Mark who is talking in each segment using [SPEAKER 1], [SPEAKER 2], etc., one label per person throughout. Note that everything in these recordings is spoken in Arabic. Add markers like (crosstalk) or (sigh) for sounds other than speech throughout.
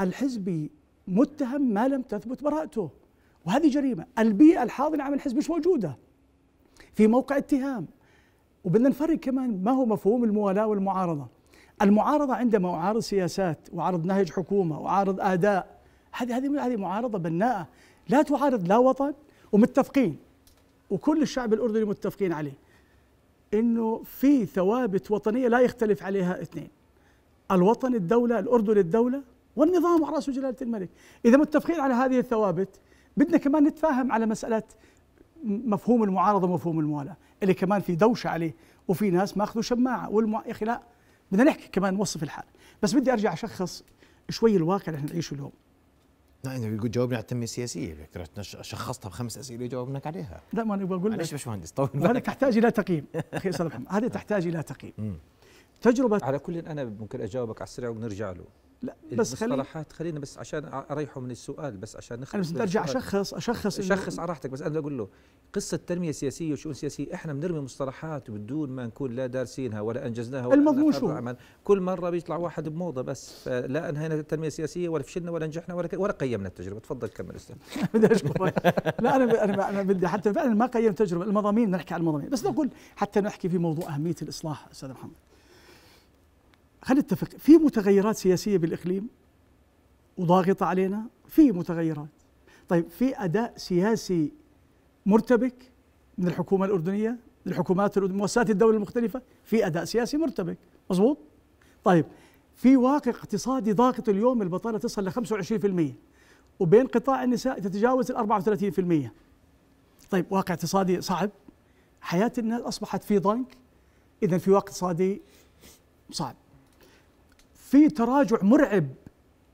[SPEAKER 1] الحزبي متهم ما لم تثبت براءته وهذه جريمة البيئة الحاضنة عمل الحزب مش موجودة في موقع اتهام وبدنا نفرق كمان ما هو مفهوم الموالاة والمعارضة المعارضة عندما أعارض سياسات وأعارض نهج حكومة وأعارض أداء هذه هذه هذه معارضة بناءة لا تعارض لا وطن ومتفقين وكل الشعب الأردني متفقين عليه انه في ثوابت وطنيه لا يختلف عليها اثنين الوطن الدوله الاردن الدوله والنظام على رأس جلالة الملك إذا متفقين على هذه الثوابت بدنا كمان نتفاهم على مسألة مفهوم المعارضة ومفهوم الموالاة اللي كمان في دوشة عليه وفي ناس ماخذوا شماعة والمع... يا أخي لا بدنا نحكي كمان نوصف الحال بس بدي أرجع أشخص شوي الواقع اللي احنا نعيشه اليوم
[SPEAKER 2] لا انت بتقول جاوبني على التنميه السياسيه شخصتها بخمس اسئله جاوبناك عليها
[SPEAKER 1] لا ما انا بقول لك ليش باشمهندس طول هذا تحتاج الى تقييم
[SPEAKER 2] (laughs) اخي استاذ محمد هذا تحتاج الى تقييم تجربه على كل انا ممكن اجاوبك على السريع ونرجع له لا بس المصطلحات خلينا بس عشان اريحه من السؤال بس عشان نخلص انا بس ارجع اشخص اشخص شخص على راحتك بس انا اقول له قصه تنميه سياسيه وشؤون سياسيه احنا بنرمي مصطلحات بدون ما نكون لا دارسينها ولا انجزناها ولا المضمون شو كل مره بيطلع واحد بموضه بس لا انهينا التنميه السياسيه ولا فشلنا ولا نجحنا ولا ولا قيمنا التجربه تفضل كمل استاذ (laughs) بدي اشكرك
[SPEAKER 1] لا انا انا انا بدي حتى فعلا ما قيمت التجربه المضامين نحكي عن المضامين بس نقول حتى نحكي في موضوع اهميه الاصلاح استاذ محمد خلينا نتفق في متغيرات سياسيه بالاقليم وضاغطه علينا في متغيرات طيب في اداء سياسي مرتبك من الحكومه الاردنيه من الحكومات مؤسسات الدوله المختلفه في اداء سياسي مرتبك مزبوط طيب في واقع اقتصادي ضاغط اليوم البطاله تصل ل 25% وبين قطاع النساء تتجاوز ال 34% طيب واقع اقتصادي صعب حياه الناس اصبحت في ضنك اذا في واقع اقتصادي صعب في تراجع مرعب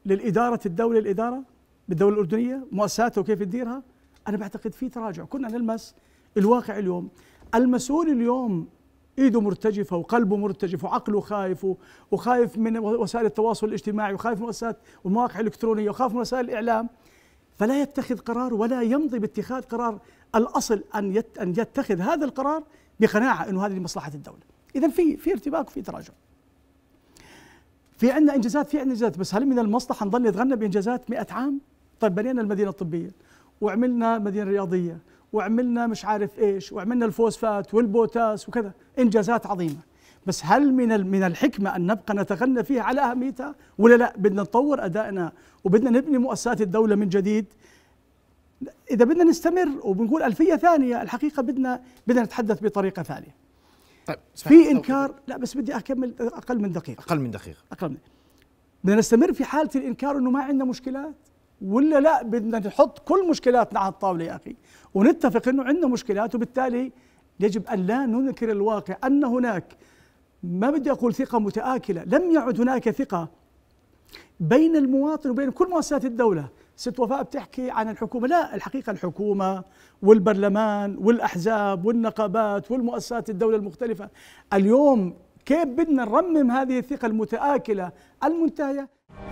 [SPEAKER 1] للإدارة الدولة الإدارة بالدولة الأردنية مؤسساتها وكيف تديرها أنا بعتقد في تراجع كنا نلمس الواقع اليوم المسؤول اليوم ايده مرتجفه وقلبه مرتجف وعقله خايف وخايف من وسائل التواصل الاجتماعي وخايف من مؤسسات المواقع الالكترونيه وخايف من وسائل الاعلام فلا يتخذ قرار ولا يمضي باتخاذ قرار الاصل ان ان يتخذ هذا القرار بقناعه انه هذه مصلحه الدوله اذا في في ارتباك وفي تراجع في عندنا انجازات في عندنا انجازات بس هل من المصلحه نظل نتغنى بانجازات 100 عام؟ طيب بنينا المدينه الطبيه وعملنا مدينه رياضيه وعملنا مش عارف ايش وعملنا الفوسفات والبوتاس وكذا انجازات عظيمه بس هل من من الحكمه ان نبقى نتغنى فيها على اهميتها ولا لا بدنا نطور ادائنا وبدنا نبني مؤسسات الدوله من جديد اذا بدنا نستمر وبنقول الفيه ثانيه الحقيقه بدنا بدنا نتحدث بطريقه ثانيه طيب في انكار لا بس بدي اكمل اقل من دقيقه اقل من دقيقه اقل من بدنا نستمر في حاله الانكار انه ما عندنا مشكلات ولا لا بدنا نحط كل مشكلاتنا على الطاوله يا اخي ونتفق انه عندنا مشكلات وبالتالي يجب ان لا ننكر الواقع ان هناك ما بدي اقول ثقه متاكله لم يعد هناك ثقه بين المواطن وبين كل مؤسسات الدوله ست وفاء بتحكي عن الحكومة لا الحقيقة الحكومة والبرلمان والأحزاب والنقابات والمؤسسات الدولة المختلفة اليوم كيف بدنا نرمم هذه الثقة المتآكلة المنتهية